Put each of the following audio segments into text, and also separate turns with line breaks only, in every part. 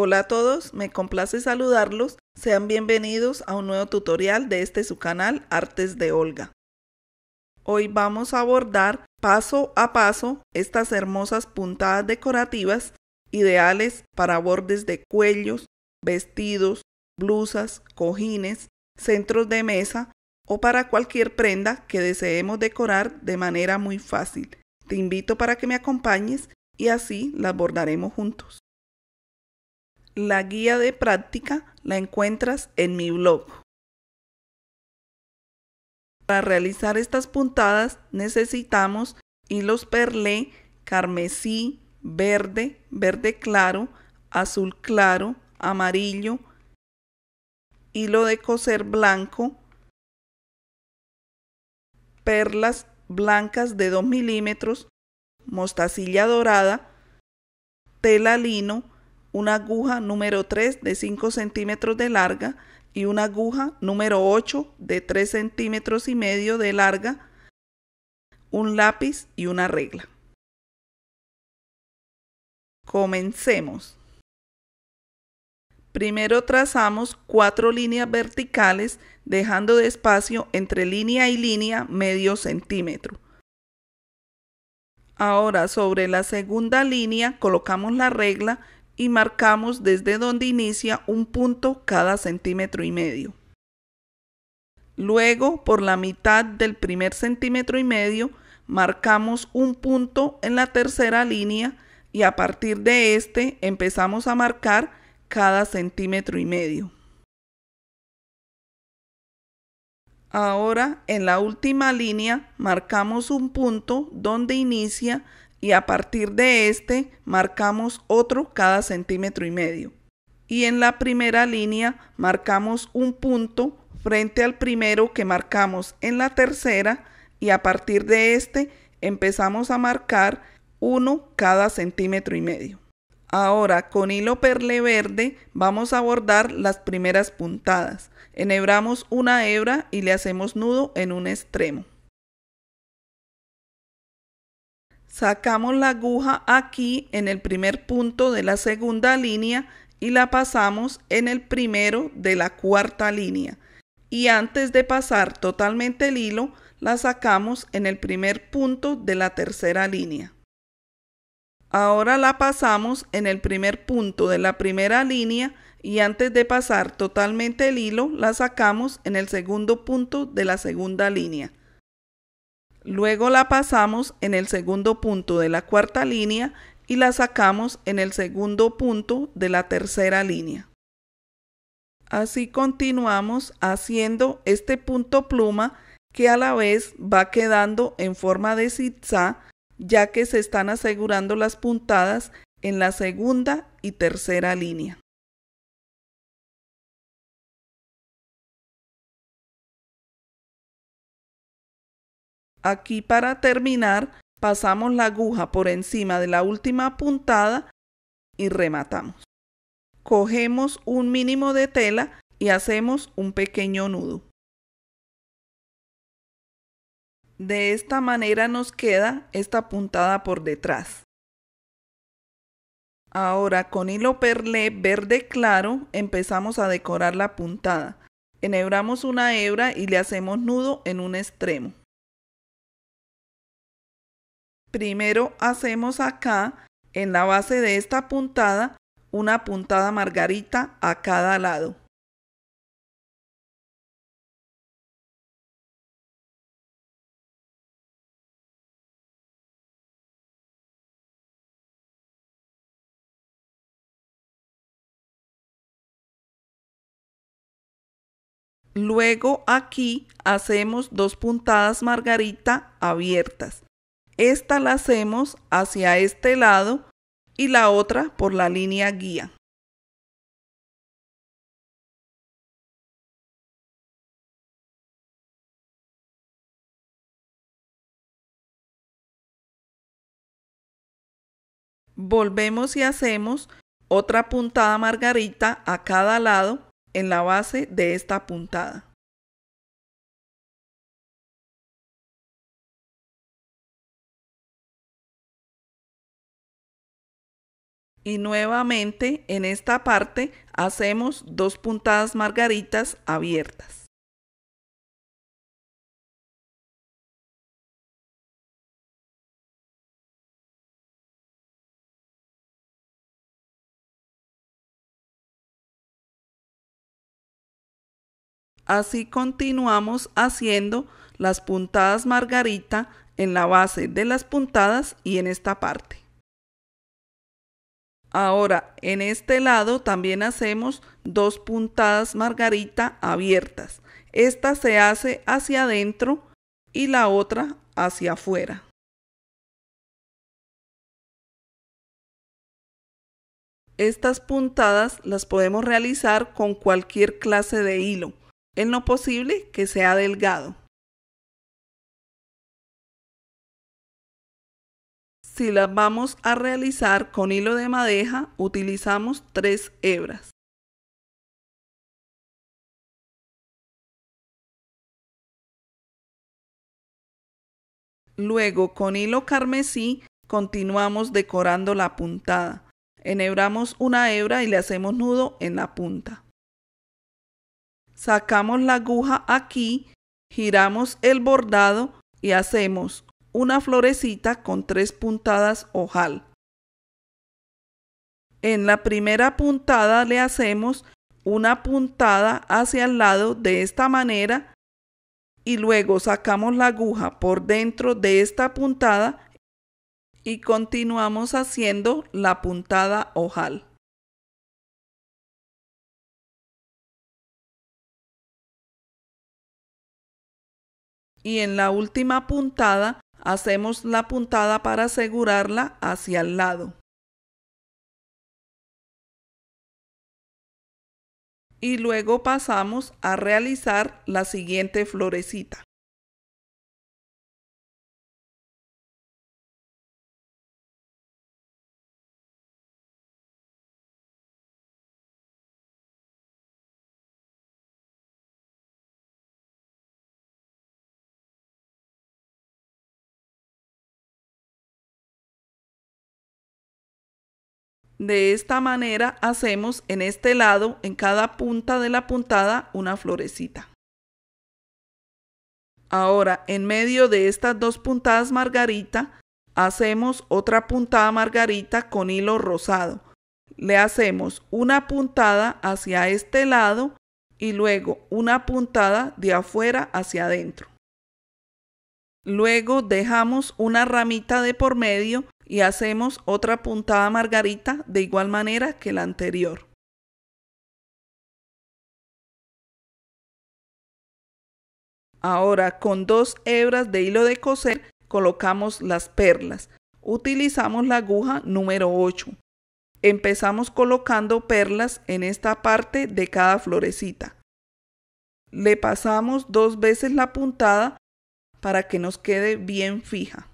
Hola a todos, me complace saludarlos. Sean bienvenidos a un nuevo tutorial de este su canal Artes de Olga. Hoy vamos a abordar paso a paso estas hermosas puntadas decorativas ideales para bordes de cuellos, vestidos, blusas, cojines, centros de mesa o para cualquier prenda que deseemos decorar de manera muy fácil. Te invito para que me acompañes y así las bordaremos juntos. La guía de práctica la encuentras en mi blog. Para realizar estas puntadas necesitamos hilos perlé, carmesí, verde, verde claro, azul claro, amarillo, hilo de coser blanco, perlas blancas de 2 milímetros, mostacilla dorada, tela lino, una aguja número 3 de 5 centímetros de larga y una aguja número 8 de 3 centímetros y medio de larga, un lápiz y una
regla. Comencemos.
Primero trazamos cuatro líneas verticales dejando de espacio entre línea y línea medio centímetro. Ahora sobre la segunda línea colocamos la regla y marcamos desde donde inicia un punto cada centímetro y medio. Luego, por la mitad del primer centímetro y medio, marcamos un punto en la tercera línea y a partir de este empezamos a marcar cada centímetro y medio. Ahora, en la última línea, marcamos un punto donde inicia y a partir de este marcamos otro cada centímetro y medio. Y en la primera línea marcamos un punto frente al primero que marcamos en la tercera y a partir de este empezamos a marcar uno cada centímetro y medio. Ahora con hilo perle verde vamos a bordar las primeras puntadas. Enhebramos una hebra y le hacemos nudo en un extremo. Sacamos la aguja aquí en el primer punto de la segunda línea y la pasamos en el primero de la cuarta línea. Y antes de pasar totalmente el hilo, la sacamos en el primer punto de la tercera línea. Ahora la pasamos en el primer punto de la primera línea y antes de pasar totalmente el hilo, la sacamos en el segundo punto de la segunda línea. Luego la pasamos en el segundo punto de la cuarta línea y la sacamos en el segundo punto de la tercera línea. Así continuamos haciendo este punto pluma que a la vez va quedando en forma de zigzag ya que se están asegurando las puntadas en la segunda y tercera
línea. Aquí para terminar
pasamos
la aguja por encima de la última puntada y rematamos. Cogemos un mínimo de tela y hacemos un pequeño nudo. De esta manera nos queda esta puntada por detrás. Ahora con hilo perlé verde claro empezamos a decorar la puntada. Enhebramos una hebra y le hacemos nudo en un extremo. Primero hacemos acá, en la base de esta puntada, una puntada
margarita a cada lado. Luego
aquí hacemos dos puntadas margarita abiertas. Esta la
hacemos hacia este lado y la otra por la línea guía. Volvemos y hacemos otra puntada margarita a cada lado en la base de esta puntada. y nuevamente en esta parte hacemos dos puntadas margaritas abiertas. Así continuamos
haciendo las puntadas margarita en la base de las puntadas y en esta parte. Ahora, en este lado también hacemos dos puntadas margarita abiertas. Esta se
hace hacia adentro y la otra hacia afuera. Estas puntadas
las podemos realizar con cualquier clase de hilo, en lo posible que sea delgado. Si las vamos a realizar con hilo de madeja, utilizamos tres
hebras. Luego, con hilo
carmesí,
continuamos decorando la puntada. Enhebramos una hebra y le hacemos nudo en la punta. Sacamos la aguja aquí, giramos el bordado y hacemos una florecita con tres puntadas ojal. En la primera puntada le hacemos una puntada hacia el lado de esta manera y luego sacamos la aguja por dentro de esta puntada
y continuamos haciendo la puntada ojal. Y en la última puntada Hacemos la puntada
para asegurarla hacia el lado.
Y luego pasamos a realizar la siguiente florecita. De esta manera hacemos
en este lado, en cada punta de la puntada, una florecita. Ahora, en medio de estas dos puntadas margarita, hacemos otra puntada margarita con hilo rosado. Le hacemos una puntada hacia este lado y luego una puntada de afuera hacia adentro. Luego dejamos una ramita de por medio y hacemos otra puntada margarita de igual manera que la anterior. Ahora con dos hebras de hilo de coser colocamos las perlas. Utilizamos la aguja número 8. Empezamos colocando perlas en esta parte de cada florecita. Le pasamos dos
veces la puntada para que nos quede bien fija.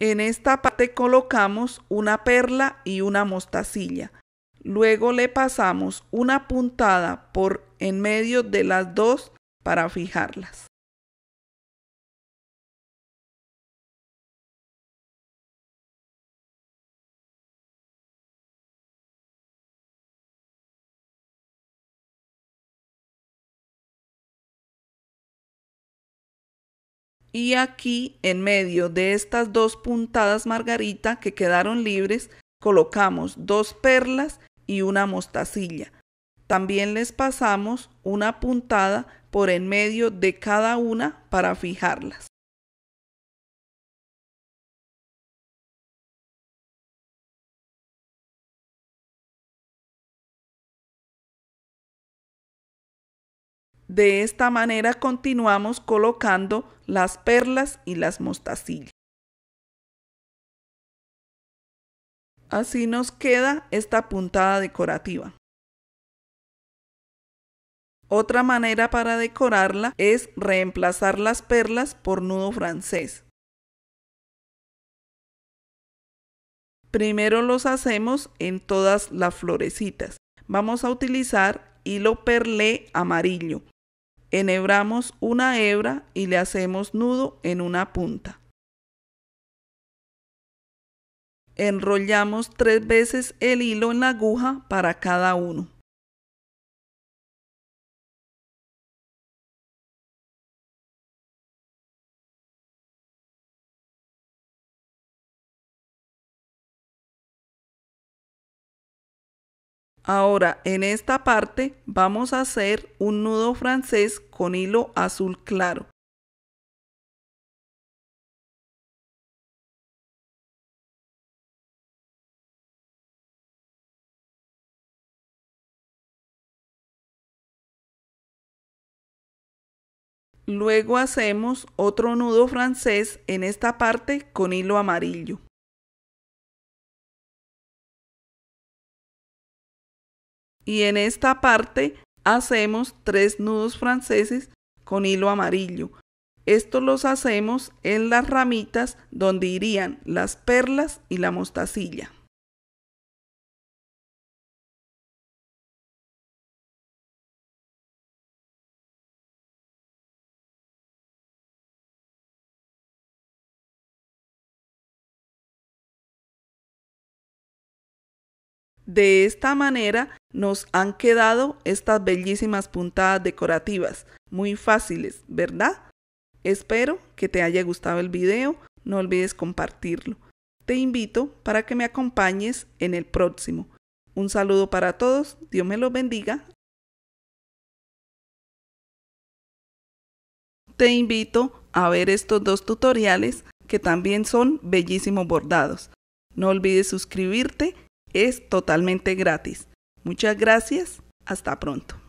En esta parte colocamos una
perla y una mostacilla. Luego le pasamos una puntada por
en medio de las dos para fijarlas. y
aquí en medio de estas dos puntadas margarita que quedaron libres colocamos dos perlas y una mostacilla. También les pasamos una puntada por en medio de cada una para fijarlas.
De esta manera continuamos colocando las
perlas
y las mostacillas. Así nos queda esta puntada decorativa.
Otra manera para decorarla es reemplazar las perlas por nudo
francés. Primero
los hacemos en todas las florecitas. Vamos a utilizar hilo perlé amarillo enhebramos una hebra y le hacemos nudo
en una punta. Enrollamos
tres veces el hilo en la aguja para cada uno. Ahora, en esta parte vamos a hacer un nudo francés con hilo azul claro. Luego hacemos otro nudo
francés en esta parte con hilo amarillo. y en esta parte
hacemos tres nudos franceses con hilo amarillo. Estos los hacemos
en las ramitas donde irían las perlas y la mostacilla. De esta manera nos han quedado estas bellísimas
puntadas decorativas, muy fáciles, ¿verdad? Espero que te haya gustado el video, no olvides compartirlo. Te invito para que me acompañes en el próximo. Un saludo para todos, Dios me los bendiga.
Te invito a ver estos
dos tutoriales que también son bellísimos bordados. No olvides suscribirte
es totalmente gratis. Muchas gracias. Hasta pronto.